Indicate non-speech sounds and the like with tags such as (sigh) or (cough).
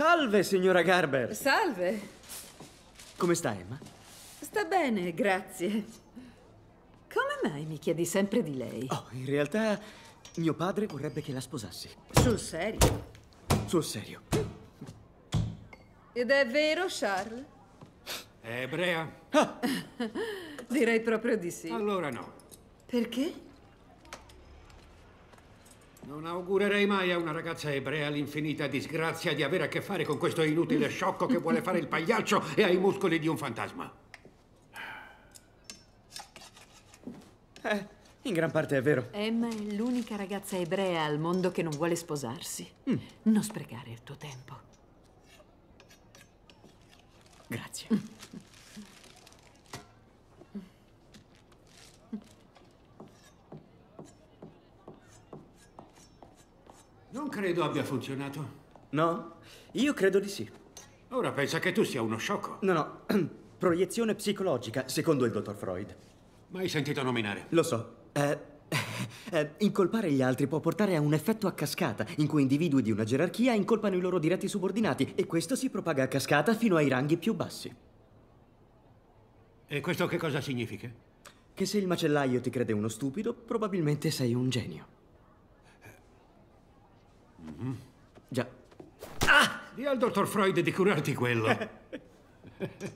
Salve, signora Garber. Salve. Come sta, Emma? Sta bene, grazie. Come mai mi chiedi sempre di lei? Oh, in realtà mio padre vorrebbe che la sposassi. Sul serio? Sul serio. Ed è vero, Charles? È ebrea? Ah. (laughs) Direi proprio di sì. Allora no. Perché? Non augurerei mai a una ragazza ebrea l'infinita disgrazia di avere a che fare con questo inutile mm. sciocco che vuole fare il pagliaccio e ha i muscoli di un fantasma. Eh, in gran parte è vero. Emma è l'unica ragazza ebrea al mondo che non vuole sposarsi. Mm. Non sprecare il tuo tempo. Grazie. Mm. Non credo abbia funzionato. No? Io credo di sì. Ora pensa che tu sia uno sciocco. No, no. (clears throat) Proiezione psicologica, secondo il dottor Freud. Mai sentito nominare? Lo so. Eh, (laughs) eh, incolpare gli altri può portare a un effetto a cascata, in cui individui di una gerarchia incolpano i loro diretti subordinati e questo si propaga a cascata fino ai ranghi più bassi. E questo che cosa significa? Che se il macellaio ti crede uno stupido, probabilmente sei un genio. Mm. Già. Ah! Dì al dottor Freud di curarti quello. (laughs)